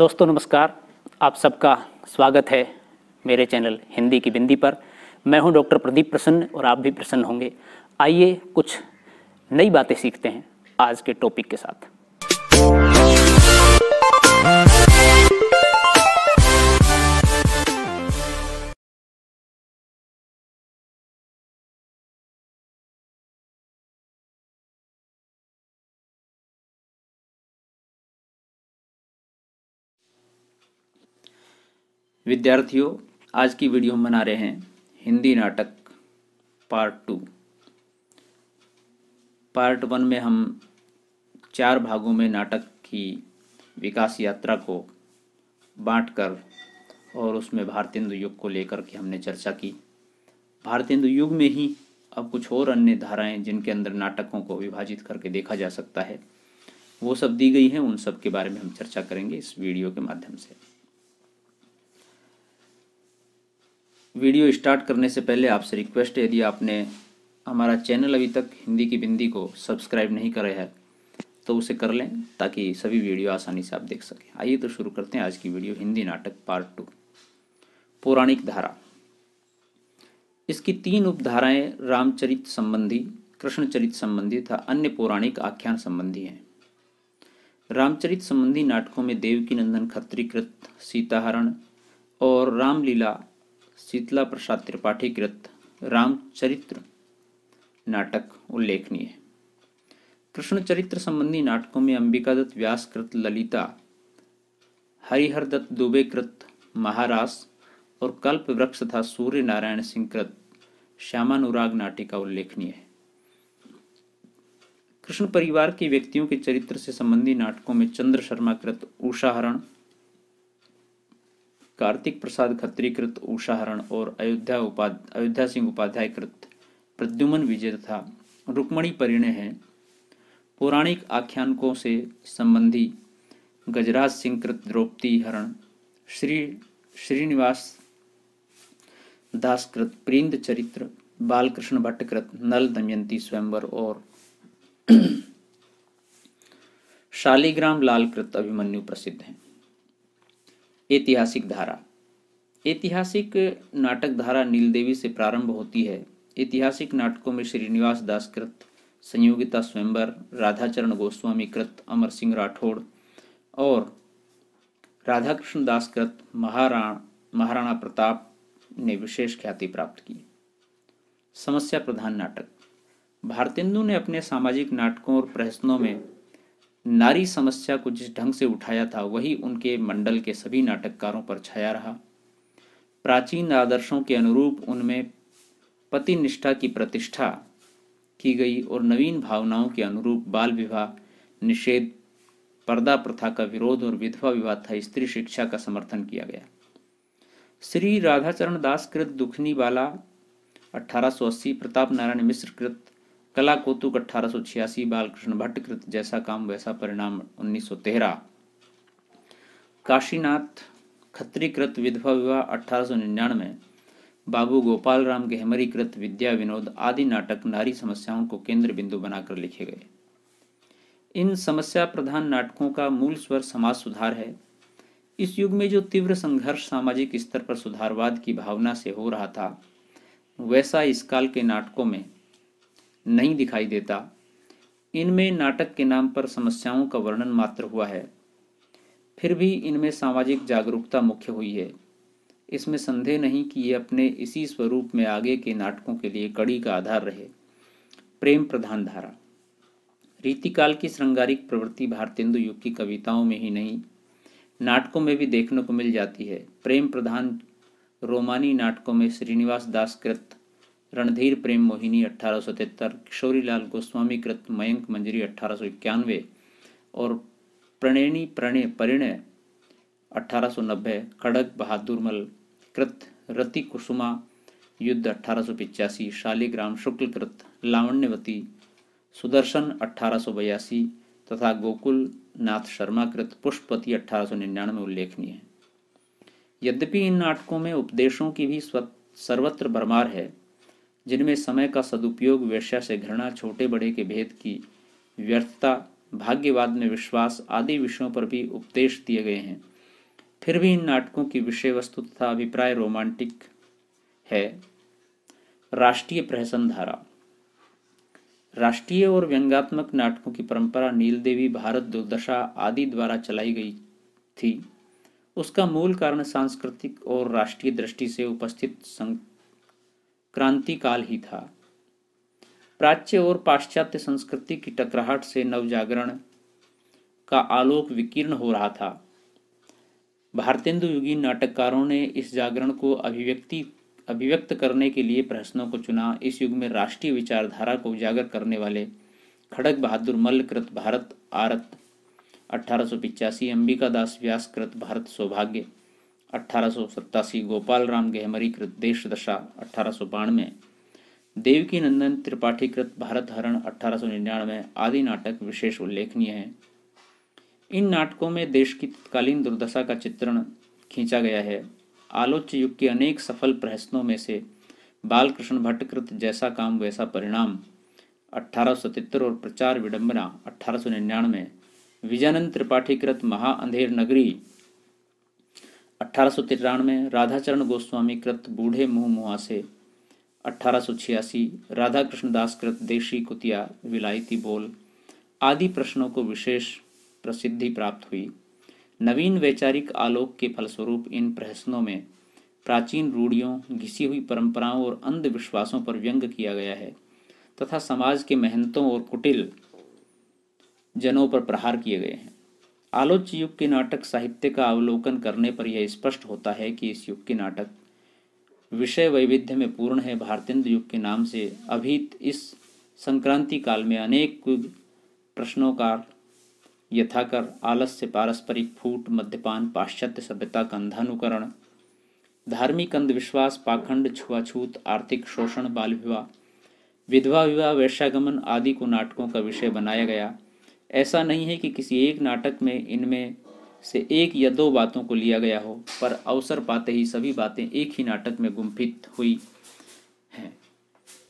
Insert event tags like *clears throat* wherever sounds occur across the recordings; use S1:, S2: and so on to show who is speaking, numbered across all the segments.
S1: दोस्तों नमस्कार आप सबका स्वागत है मेरे चैनल हिंदी की बिंदी पर मैं हूं डॉक्टर प्रदीप प्रसन्न और आप भी प्रसन्न होंगे आइए कुछ नई बातें सीखते हैं आज के टॉपिक के साथ विद्यार्थियों आज की वीडियो हम बना रहे हैं हिंदी नाटक पार्ट टू पार्ट वन में हम चार भागों में नाटक की विकास यात्रा को बांटकर कर और उसमें भारतेंदु युग को लेकर के हमने चर्चा की भारतेंदु युग में ही अब कुछ और अन्य धाराएं जिनके अंदर नाटकों को विभाजित करके देखा जा सकता है वो सब दी गई हैं उन सब के बारे में हम चर्चा करेंगे इस वीडियो के माध्यम से वीडियो स्टार्ट करने से पहले आपसे रिक्वेस्ट है यदि आपने हमारा चैनल अभी तक हिंदी की बिंदी को सब्सक्राइब नहीं करे है तो उसे कर लें ताकि सभी वीडियो आसानी से आप देख सकें आइए तो शुरू करते हैं आज की वीडियो हिंदी नाटक पार्ट टू पौराणिक धारा इसकी तीन उपधाराएं रामचरित संबंधी कृष्णचरित संबंधी तथा अन्य पौराणिक आख्यान संबंधी हैं रामचरित संबंधी नाटकों में देवकी नंदन खत्रीकृत सीताहरण और रामलीला शीतला प्रसाद त्रिपाठी कृत रामचरित्र नाटक उल्लेखनीय है कृष्ण चरित्र संबंधी नाटकों में अंबिका दत्त व्यास कृत ललिता हरिहर दत्त दुबे कृत महारास और कल्प वृक्ष तथा सूर्य नारायण सिंह कृत श्यामानुराग नाटिका उल्लेखनीय है कृष्ण परिवार के व्यक्तियों के चरित्र से संबंधी नाटकों में चंद्र शर्मा कृत उषाहरण कार्तिक प्रसाद खत्री कृत उषाहरण और अयोध्या उपाध्याय अयोध्या सिंह उपाध्याय कृत प्रद्युमन विजय तथा रुक्मणी परिणय है पौराणिक आख्यानकों से संबंधी गजराज सिंह कृत द्रौपदी हरण श्री श्रीनिवास दासकृत प्रिंद चरित्र बालकृष्ण भट्टकृत नल दमयंती स्वयंवर और *clears throat* शालीग्राम लालकृत अभिमन्यु प्रसिद्ध हैं ऐतिहासिक धारा ऐतिहासिक नाटक धारा नील देवी से प्रारंभ होती है ऐतिहासिक नाटकों में श्रीनिवास दास कृत संयोगिता स्वयंवर राधाचरण गोस्वामी कृत अमर सिंह राठौड़ और राधाकृष्ण दास कृत महाराण महाराणा प्रताप ने विशेष ख्याति प्राप्त की समस्या प्रधान नाटक भारतेंदु ने अपने सामाजिक नाटकों और प्रहसनों में नारी समस्या को जिस ढंग से उठाया था वही उनके मंडल के सभी नाटककारों पर छाया रहा प्राचीन आदर्शों के अनुरूप उनमें पति निष्ठा की प्रतिष्ठा की गई और नवीन भावनाओं के अनुरूप बाल विवाह निषेध पर्दा प्रथा का विरोध और विधवा विवाह था स्त्री शिक्षा का समर्थन किया गया श्री राधाचरण दास कृत दुखनी वाला अठारह प्रताप नारायण मिश्र कृत कला कौतुक अठारह बालकृष्ण भट्ट कृत जैसा काम वैसा परिणाम 1913 काशीनाथ खत्रीकृत विधवा विवाह अठारह बाबू गोपाल राम गहमरी कृत विद्या विनोद आदि नाटक नारी समस्याओं को केंद्र बिंदु बनाकर लिखे गए इन समस्या प्रधान नाटकों का मूल स्वर समाज सुधार है इस युग में जो तीव्र संघर्ष सामाजिक स्तर पर सुधारवाद की भावना से हो रहा था वैसा इस काल के नाटकों में नहीं दिखाई देता इनमें नाटक के नाम पर समस्याओं का वर्णन मात्र हुआ है फिर भी इनमें सामाजिक जागरूकता मुख्य हुई है इसमें संदेह नहीं कि ये अपने इसी स्वरूप में आगे के नाटकों के लिए कड़ी का आधार रहे प्रेम प्रधान धारा रीतिकाल की श्रृंगारिक प्रवृत्ति भारतेंदु युग की कविताओं में ही नहीं नाटकों में भी देखने को मिल जाती है प्रेम प्रधान रोमानी नाटकों में श्रीनिवास दास कृत रणधीर प्रेम मोहिनी अट्ठारह लाल गोस्वामी कृत मयंक मंजरी अट्ठारह और प्रणेनी प्रणय परिणय नब्बे खड़ग बहादुरमल कृत रति कुसुमा युद्ध अट्ठारह शालिग्राम शुक्ल कृत लावण्यवती सुदर्शन अट्ठारह तथा गोकुल नाथ शर्मा कृत पुष्पति अट्ठारह उल्लेखनीय है यद्यपि इन नाटकों में उपदेशों की भी सर्वत्र भरमार है जिनमें समय का सदुपयोग वेश्या से घृणा छोटे बड़े के भेद की व्यर्थता भाग्यवाद में विश्वास आदि विषयों पर भी उपदेश दिए गए हैं फिर भी इन नाटकों की विषय वस्तु तथा अभिप्राय रोमांटिक है राष्ट्रीय प्रहसन धारा राष्ट्रीय और व्यंगात्मक नाटकों की परंपरा नील देवी भारत दुर्दशा आदि द्वारा चलाई गई थी उसका मूल कारण सांस्कृतिक और राष्ट्रीय दृष्टि से उपस्थित सं क्रांति काल ही था प्राच्य और पाश्चात्य संस्कृति की टकराहट से नवजागरण का आलोक विकीर्ण हो रहा था भारतेंदु युगी नाटककारों ने इस जागरण को अभिव्यक्ति अभिव्यक्त करने के लिए प्रश्नों को चुना इस युग में राष्ट्रीय विचारधारा को उजागर करने वाले खड़ग बहादुर मल्ल कृत भारत आरत अठारह सौ पिचासी अंबिका दास व्यास कृत भारत सौभाग्य अठारह गोपाल राम गहमरीकृत देश दशा अठारह देवकी नंदन त्रिपाठीकृत भारत हरण अठारह आदि नाटक विशेष उल्लेखनीय हैं इन नाटकों में देश की तत्कालीन दुर्दशा का चित्रण खींचा गया है आलोच्य युग के अनेक सफल प्रहसनों में से बालकृष्ण भट्टकृत जैसा काम वैसा परिणाम अठारह और प्रचार विडंबना अठारह त्रिपाठी त्रिपाठीकृत महाअंधेर नगरी अठारह में राधाचरण गोस्वामी कृत बूढ़े मुंह मुहासे अठारह राधा कृष्णदास कृत देशी कुतिया विलायती बोल आदि प्रश्नों को विशेष प्रसिद्धि प्राप्त हुई नवीन वैचारिक आलोक के फलस्वरूप इन प्रहसनों में प्राचीन रूढ़ियों घिसी हुई परंपराओं और अंधविश्वासों पर व्यंग किया गया है तथा समाज के मेहनतों और कुटिल जनों पर प्रहार किए गए हैं आलोच युग के नाटक साहित्य का अवलोकन करने पर यह स्पष्ट होता है कि इस युग के नाटक विषय वैविध्य में पूर्ण है भारतेंद्र युग के नाम से अभी इस संक्रांति काल में अनेक प्रश्नों का यथाकर आलस्य पारस्परिक फूट मद्यपान पाश्चात्य सभ्यता का अंधानुकरण धार्मिक अंधविश्वास पाखंड छुआछूत आर्थिक शोषण बाल विवाह विधवा विवाह वैश्यागमन आदि को नाटकों का विषय बनाया गया ऐसा नहीं है कि किसी एक नाटक में इनमें से एक या दो बातों को लिया गया हो पर अवसर पाते ही सभी बातें एक ही नाटक में गुम्फित हुई हैं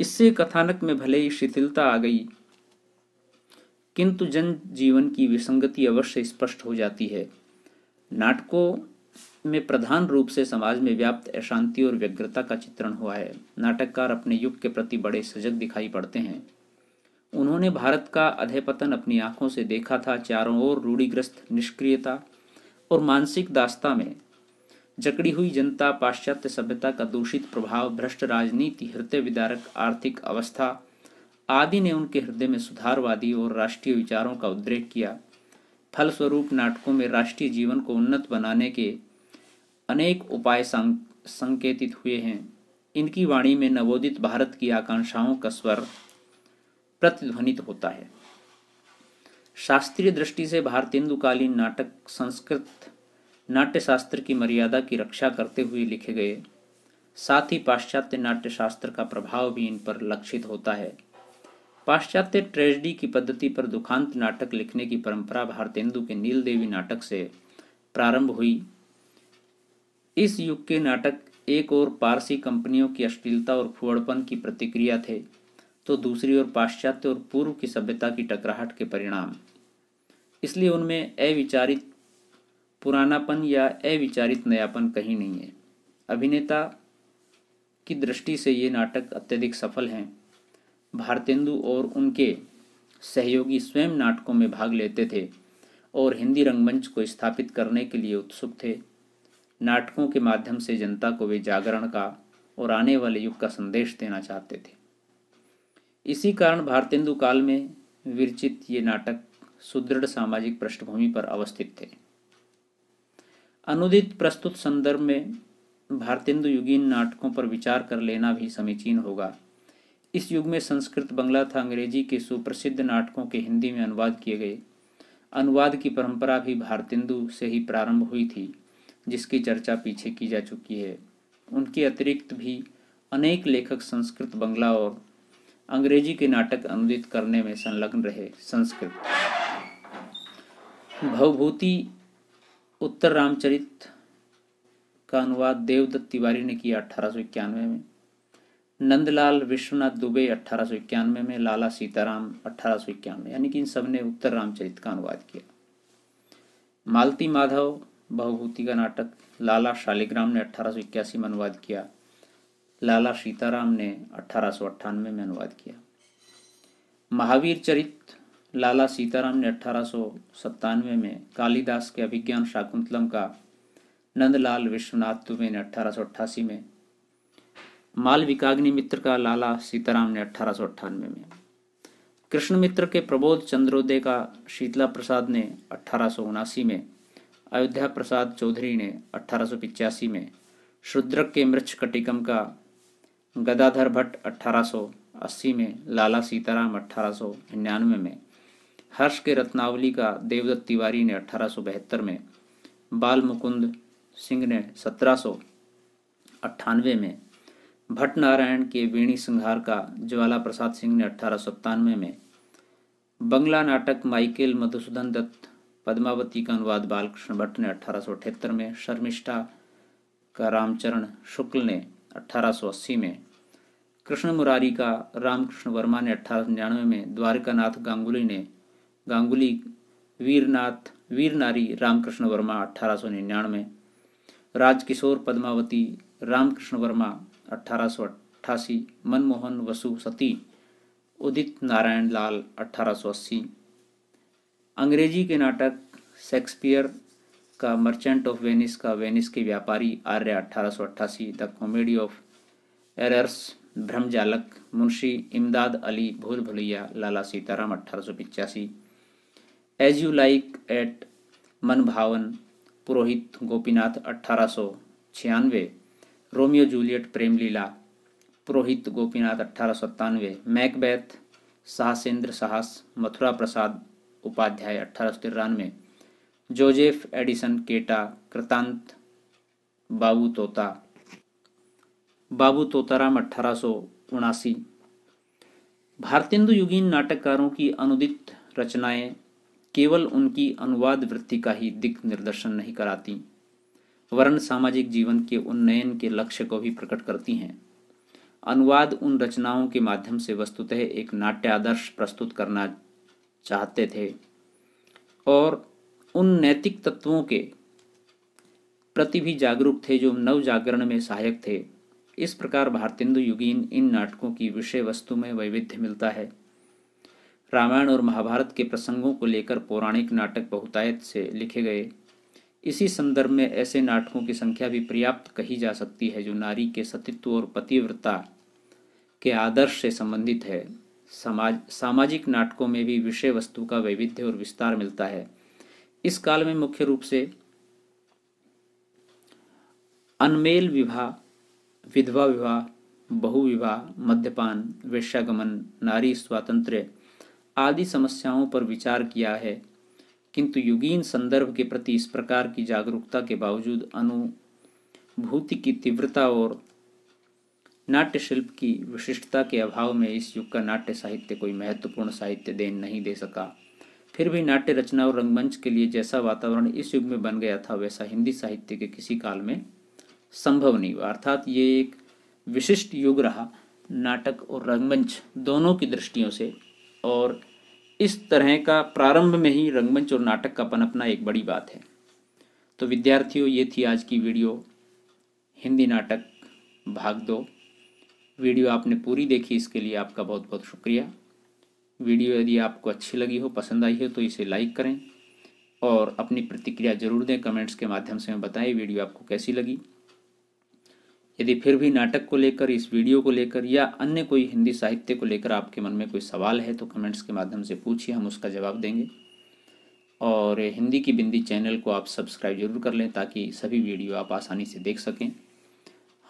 S1: इससे कथानक में भले ही शिथिलता आ गई किंतु जन जीवन की विसंगति अवश्य स्पष्ट हो जाती है नाटकों में प्रधान रूप से समाज में व्याप्त अशांति और व्यग्रता का चित्रण हुआ है नाटककार अपने युग के प्रति बड़े सजग दिखाई पड़ते हैं उन्होंने भारत का अधेपतन अपनी आंखों से देखा था चारों ओर रूढ़िग्रस्त निष्क्रियता और मानसिक दास्ता में जकड़ी हुई जनता पाश्चात्य सभ्यता का दूषित प्रभाव भ्रष्ट राजनीति हृदय विदारक आर्थिक अवस्था आदि ने उनके हृदय में सुधारवादी और राष्ट्रीय विचारों का उद्रेक किया फलस्वरूप नाटकों में राष्ट्रीय जीवन को उन्नत बनाने के अनेक उपाय संकेतित हुए हैं इनकी वाणी में नवोदित भारत की आकांक्षाओं का स्वर प्रतिध्वनित होता है शास्त्रीय दृष्टि से भारतेंदुकालीन नाटक संस्कृत नाट्यशास्त्र की मर्यादा की रक्षा करते हुए लिखे गए साथ ही पाश्चात्य नाट्यशास्त्र का प्रभाव भी इन पर लक्षित होता है पाश्चात्य ट्रेजडी की पद्धति पर दुखांत नाटक लिखने की परंपरा भारतेंदु के नील देवी नाटक से प्रारंभ हुई इस युग के नाटक एक और पारसी कंपनियों की अश्लीलता और फुअड़पन की प्रतिक्रिया थे तो दूसरी ओर पाश्चात्य और पूर्व की सभ्यता की टकराहट के परिणाम इसलिए उनमें अविचारित पुरानापन या अविचारित नयापन कहीं नहीं है अभिनेता की दृष्टि से ये नाटक अत्यधिक सफल हैं भारतेंदु और उनके सहयोगी स्वयं नाटकों में भाग लेते थे और हिंदी रंगमंच को स्थापित करने के लिए उत्सुक थे नाटकों के माध्यम से जनता को वे जागरण का और आने वाले युग का संदेश देना चाहते थे इसी कारण भारतेंदु काल में विरचित ये नाटक सुदृढ़ सामाजिक पृष्ठभूमि पर अवस्थित थे अनुदित प्रस्तुत संदर्भ में भारतेंदु युगीन नाटकों पर विचार कर लेना भी समीचीन होगा इस युग में संस्कृत बंगला तथा अंग्रेजी के सुप्रसिद्ध नाटकों के हिंदी में अनुवाद किए गए अनुवाद की परंपरा भी भारतेंदु से ही प्रारंभ हुई थी जिसकी चर्चा पीछे की जा चुकी है उनके अतिरिक्त भी अनेक लेखक संस्कृत बंगला और अंग्रेजी के नाटक अनुदित करने में संलग्न रहे संस्कृत भवभूति उत्तर रामचरित का अनुवाद देवदत्त तिवारी ने किया अठारह में नंदलाल विश्वनाथ दुबे अठारह में लाला सीताराम अठारह यानी कि इन सब ने उत्तर रामचरित का अनुवाद किया मालती माधव बहुभूति का नाटक लाला शालिग्राम ने अठारह में अनुवाद किया लाला सीताराम ने अठारह में अनुवाद किया महावीर चरित लाला सीताराम ने अठारह में कालिदास के अभिज्ञान शाकुंतलम का नंदलाल विश्वनाथ दुबे ने अठारह में माल विकाग्नि मित्र का लाला सीताराम ने अठारह में कृष्ण मित्र के प्रबोध चंद्रोदय का शीतला प्रसाद ने अठारह में अयोध्या प्रसाद चौधरी ने अठारह में शुद्रक के मृक्ष कटिकम का गदाधर भट्ट 1880 में लाला सीताराम 1899 में हर्ष के रत्नावली का देवदत्त तिवारी ने अठारह में बाल मुकुंद सिंह ने सत्रह में भट्ट नारायण के वेणी संहार का ज्वाला प्रसाद सिंह ने अठारह में बंगला नाटक माइकेल मधुसूदन दत्त पद्मावती का अनुवाद बालकृष्ण भट्ट ने अठारह में शर्मिष्ठा का रामचरण शुक्ल ने 1880 में कृष्ण मुरारी का रामकृष्ण वर्मा ने अठारह में नाथ गांगुली ने गांगुली वीरनाथ वीर नारी रामकृष्ण वर्मा अठारह राजकिशोर पद्मावती रामकृष्ण वर्मा अठारह मनमोहन वसु सती उदित नारायण लाल अठारह अंग्रेजी के नाटक शेक्सपियर का मर्चेंट ऑफ वेनिस का वेनिस के व्यापारी आर्य अट्ठारह द कॉमेडी ऑफ एरर्स भ्रमजालक मुंशी इमदाद अली भूल भुलैया लाला सीताराम अट्ठारह एज यू लाइक एट मन भावन पुरोहित गोपीनाथ अट्ठारह रोमियो जूलियट प्रेम लीला पुरोहित गोपीनाथ अट्ठारह सौ सत्तानवे मैकबैथ साहसेंद्र साहस मथुरा प्रसाद उपाध्याय अट्ठारह सौ तिरानवे जोजेफ एडिसन केटा कृतांत बाबू तोता बाबू तोताराम अठारह भारतेंदु युगीन नाटककारों की अनुदित रचनाएं केवल उनकी अनुवाद वृत्ति का ही दिख निर्दर्शन नहीं कराती वरन सामाजिक जीवन के उन्नयन के लक्ष्य को भी प्रकट करती हैं अनुवाद उन रचनाओं के माध्यम से वस्तुतः एक नाट्य आदर्श प्रस्तुत करना चाहते थे और उन नैतिक तत्वों के प्रति भी जागरूक थे जो नव जागरण में सहायक थे इस प्रकार भारतेंदु युगीन इन नाटकों की विषय वस्तु में वैविध्य मिलता है रामायण और महाभारत के प्रसंगों को लेकर पौराणिक नाटक बहुतायत से लिखे गए इसी संदर्भ में ऐसे नाटकों की संख्या भी पर्याप्त कही जा सकती है जो नारी के सतित्व और पतिव्रता के आदर्श से संबंधित है समाज सामाजिक नाटकों में भी विषय वस्तु का वैविध्य और विस्तार मिलता है इस काल में मुख्य रूप से अनमेल विवाह विधवा विवाह बहु विवाह मद्यपान वेश्यागमन नारी स्वातंत्र्य आदि समस्याओं पर विचार किया है किंतु युगीन संदर्भ के प्रति इस प्रकार की जागरूकता के बावजूद अनुभूति की तीव्रता और नाट्य शिल्प की विशिष्टता के अभाव में इस युग का नाट्य साहित्य कोई महत्वपूर्ण साहित्य देन नहीं दे सका फिर भी नाट्य रचना और रंगमंच के लिए जैसा वातावरण इस युग में बन गया था वैसा हिंदी साहित्य के किसी काल में संभव नहीं हुआ अर्थात ये एक विशिष्ट युग रहा नाटक और रंगमंच दोनों की दृष्टियों से और इस तरह का प्रारंभ में ही रंगमंच और नाटक का पनपना एक बड़ी बात है तो विद्यार्थियों ये थी आज की वीडियो हिंदी नाटक भाग दो वीडियो आपने पूरी देखी इसके लिए आपका बहुत बहुत शुक्रिया वीडियो यदि आपको अच्छी लगी हो पसंद आई हो तो इसे लाइक करें और अपनी प्रतिक्रिया जरूर दें कमेंट्स के माध्यम से हमें बताएं वीडियो आपको कैसी लगी यदि फिर भी नाटक को लेकर इस वीडियो को लेकर या अन्य कोई हिंदी साहित्य को लेकर आपके मन में कोई सवाल है तो कमेंट्स के माध्यम से पूछिए हम उसका जवाब देंगे और हिंदी की बिंदी चैनल को आप सब्सक्राइब जरूर कर लें ताकि सभी वीडियो आप आसानी से देख सकें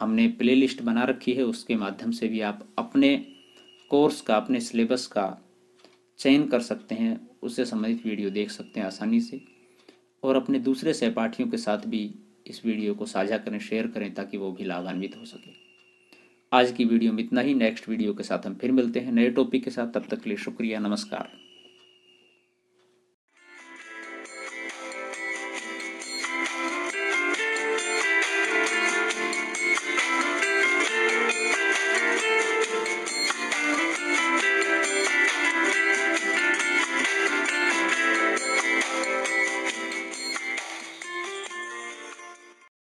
S1: हमने प्लेलिस्ट बना रखी है उसके माध्यम से भी आप अपने कोर्स का अपने सिलेबस का चयन कर सकते हैं उससे संबंधित वीडियो देख सकते हैं आसानी से और अपने दूसरे सहपाठियों के साथ भी इस वीडियो को साझा करें शेयर करें ताकि वो भी लाभान्वित हो सके आज की वीडियो में इतना ही नेक्स्ट वीडियो के साथ हम फिर मिलते हैं नए टॉपिक के साथ तब तक के लिए शुक्रिया नमस्कार